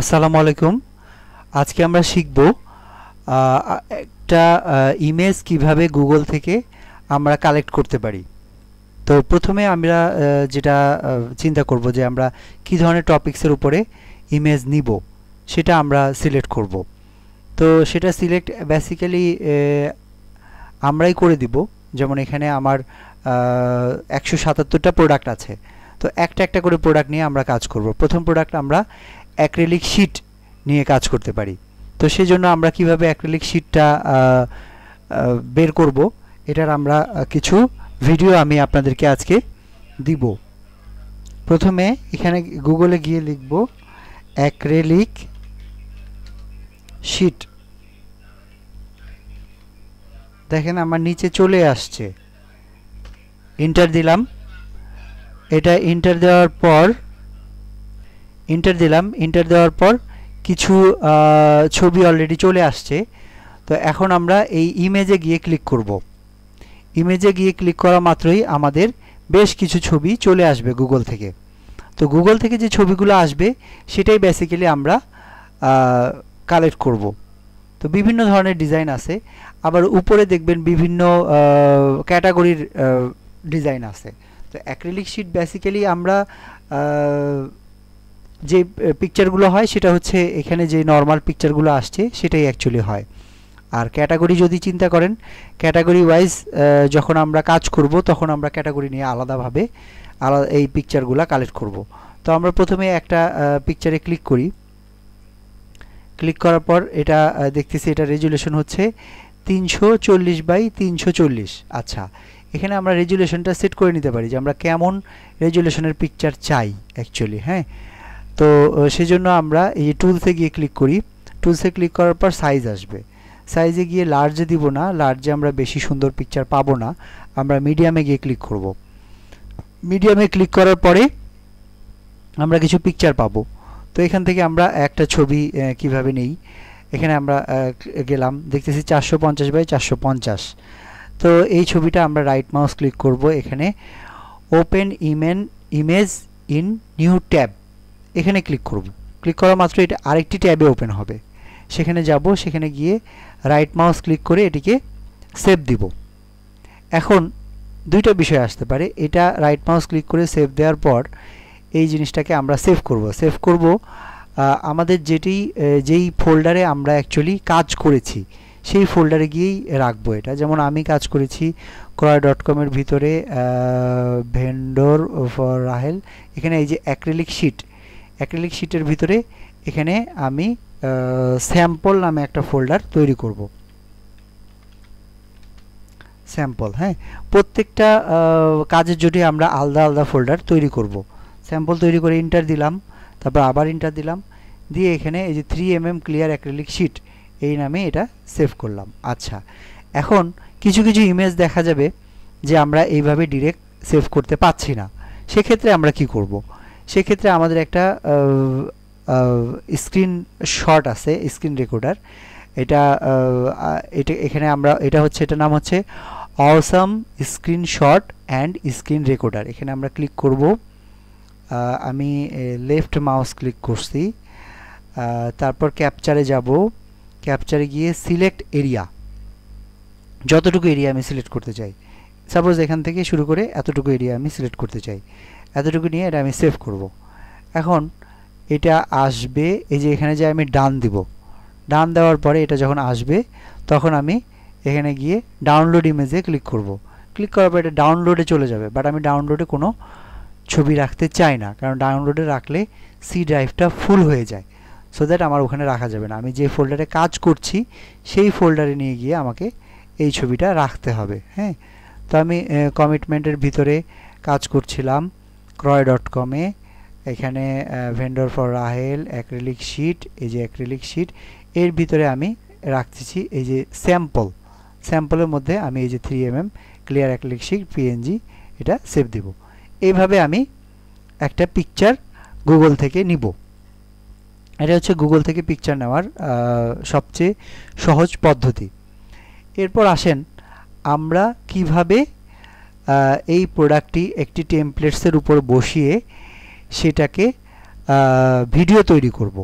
আসসালামু আলাইকুম আজকে আমরা শিখব একটা ইমেজ কিভাবে গুগল থেকে আমরা কালেক্ট করতে পারি তো প্রথমে আমরা যেটা চিন্তা করব যে আমরা কি ধরনের টপিক্সের উপরে ইমেজ নিব সেটা আমরা সিলেক্ট করব তো সেটা সিলেক্ট বেসিক্যালি আমরাই করে দিব যেমন এখানে আমার একশো সাতাত্তরটা প্রোডাক্ট আছে তো একটা একটা করে প্রোডাক্ট নিয়ে আমরা কাজ করব প্রথম প্রোডাক্ট আমরা অ্যাক্রেলিক শিট নিয়ে কাজ করতে পারি তো সেজন্য আমরা কিভাবে অ্যাক্রেলিক শিটটা বের করব এটার আমরা কিছু ভিডিও আমি আপনাদেরকে আজকে দিব প্রথমে এখানে গুগলে গিয়ে লিখব অ্যাক্রেলিক শিট দেখেন আমার নিচে চলে আসছে ইন্টার দিলাম এটা ইন্টার দেওয়ার পর ইন্টার দিলাম ইন্টার দেওয়ার পর কিছু ছবি অলরেডি চলে আসছে তো এখন আমরা এই ইমেজে গিয়ে ক্লিক করব ইমেজে গিয়ে ক্লিক করা মাত্রই আমাদের বেশ কিছু ছবি চলে আসবে গুগল থেকে তো গুগল থেকে যে ছবিগুলো আসবে সেটাই বেসিক্যালি আমরা কালেক্ট করব তো বিভিন্ন ধরনের ডিজাইন আছে আবার উপরে দেখবেন বিভিন্ন ক্যাটাগরির ডিজাইন আছে তো অ্যাক্রিলিক শিট বেসিক্যালি আমরা যে পিকচারগুলো হয় সেটা হচ্ছে এখানে যে নর্মাল পিকচারগুলো আসছে সেটাই অ্যাকচুয়ালি হয় আর ক্যাটাগরি যদি চিন্তা করেন ক্যাটাগরি ওয়াইজ যখন আমরা কাজ করব তখন আমরা ক্যাটাগরি নিয়ে আলাদাভাবে আলাদা এই পিকচারগুলো কালেক্ট করব তো আমরা প্রথমে একটা পিকচারে ক্লিক করি ক্লিক করার পর এটা দেখতেছি এটা রেজুলেশন হচ্ছে তিনশো চল্লিশ বাই তিনশো চল্লিশ আচ্ছা এখানে আমরা রেজুলেশনটা সেট করে নিতে পারি যে আমরা কেমন রেজুলেশনের পিকচার চাই অ্যাকচুয়ালি হ্যাঁ তো সেজন্য আমরা এই টুলসে গিয়ে ক্লিক করি টুলসে ক্লিক করার পর সাইজ আসবে সাইজে গিয়ে লার্জে দিব না লার্জে আমরা বেশি সুন্দর পিকচার পাবো না আমরা মিডিয়ামে গিয়ে ক্লিক করব মিডিয়ামে ক্লিক করার পরে আমরা কিছু পিকচার পাবো তো এখান থেকে আমরা একটা ছবি কিভাবে নেই এখানে আমরা গেলাম দেখতেছি চারশো পঞ্চাশ বাই চারশো পঞ্চাশ তো এই ছবিটা আমরা রাইট মাউস ক্লিক করব এখানে open image image in new tab এখানে ক্লিক করব ক্লিক করা মাত্র এটা আরেকটি ট্যাবে ওপেন হবে সেখানে যাব সেখানে গিয়ে রাইট মাউস ক্লিক করে এটিকে সেভ দিব এখন দুইটা বিষয় আসতে পারে এটা রাইট মাউস ক্লিক করে সেভ দেওয়ার পর এই জিনিসটাকে আমরা সেভ করব সেভ করব আমাদের যেটি যেই ফোল্ডারে আমরা অ্যাকচুয়ালি কাজ করেছি সেই ফোল্ডারে গিয়েই রাখবো এটা যেমন আমি কাজ করেছি ক্রয় ডট কমের ভিতরে ভেন্ডর ফর রাহেল এখানে এই যে অ্যাক্রিলিক শিট অ্যাক্রিলিক শিটের ভিতরে এখানে আমি স্যাম্পল নামে একটা ফোল্ডার তৈরি করব স্যাম্পল হ্যাঁ প্রত্যেকটা কাজের জন্য আমরা আলাদা আলাদা ফোল্ডার তৈরি করব স্যাম্পল তৈরি করে ইন্টার দিলাম তারপর আবার ইন্টার দিলাম দিয়ে এখানে এই যে three M M clear acrylic sheet এই নামে এটা সেভ করলাম আচ্ছা এখন কিছু কিছু ইমেজ দেখা যাবে যে আমরা এইভাবে ডিরেক্ট সেভ করতে পাচ্ছি না সেক্ষেত্রে আমরা কি করব। সেক্ষেত্রে আমাদের একটা স্ক্রিন শট আছে স্ক্রিন রেকর্ডার এটা এটা এখানে আমরা এটা হচ্ছে এটা নাম হচ্ছে awesome shot and screen recorder এখানে আমরা ক্লিক করব আমি লেফট মাউস ক্লিক করছি তারপর ক্যাপচারে যাব ক্যাপচারে গিয়ে সিলেক্ট এরিয়া যতটুকু এরিয়া আমি সিলেক্ট করতে চাই সাপোজ এখান থেকে শুরু করে এতটুকু এরিয়া আমি সিলেক্ট করতে চাই এতটুকু নিয়ে এটা আমি সেভ করব। এখন এটা আসবে এই যে এখানে যে আমি ডান দিব ডান দেওয়ার পরে এটা যখন আসবে তখন আমি এখানে গিয়ে ডাউনলোড ইমেজে ক্লিক করব। ক্লিক করার পর এটা ডাউনলোডে চলে যাবে বাট আমি ডাউনলোডে কোনো ছবি রাখতে চাই না কারণ ডাউনলোডে রাখলে সি ড্রাইভটা ফুল হয়ে যায় সো দ্যাট আমার ওখানে রাখা যাবে না আমি যে ফোল্ডারে কাজ করছি সেই ফোল্ডারে নিয়ে গিয়ে আমাকে এই ছবিটা রাখতে হবে হ্যাঁ তো আমি কমিটমেন্টের ভিতরে কাজ করছিলাম ক্রয় ডট কমে এখানে vendor for Rahel acrylic sheet এই যে অ্যাক্রিলিক শিট এর ভিতরে আমি রাখতেছি এই যে স্যাম্পল স্যাম্পলের মধ্যে আমি এই যে three M M clear acrylic sheet PNG এটা সেভ দেব এইভাবে আমি একটা পিকচার গুগল থেকে নিব এটা হচ্ছে গুগল থেকে পিকচার নেওয়ার সবচেয়ে সহজ পদ্ধতি এরপর আসেন আমরা কিভাবে এই প্রোডাক্টটি একটি টেমপ্লেটসের উপর বসিয়ে সেটাকে ভিডিও তৈরি করবো